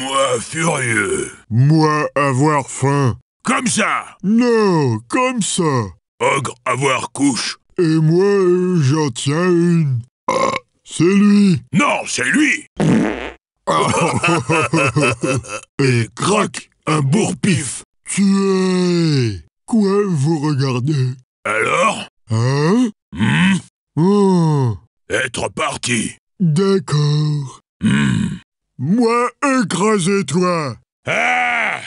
Moi furieux. Moi avoir faim. Comme ça Non, comme ça. Ogre avoir couche. Et moi, j'en tiens une. Ah, c'est lui. Non, c'est lui. Ah. Et crac, un bourre-pif. Tu es... Quoi vous regardez Alors Hein Hum oh. Être parti. D'accord. Hmm. Moi écrasez-toi Ah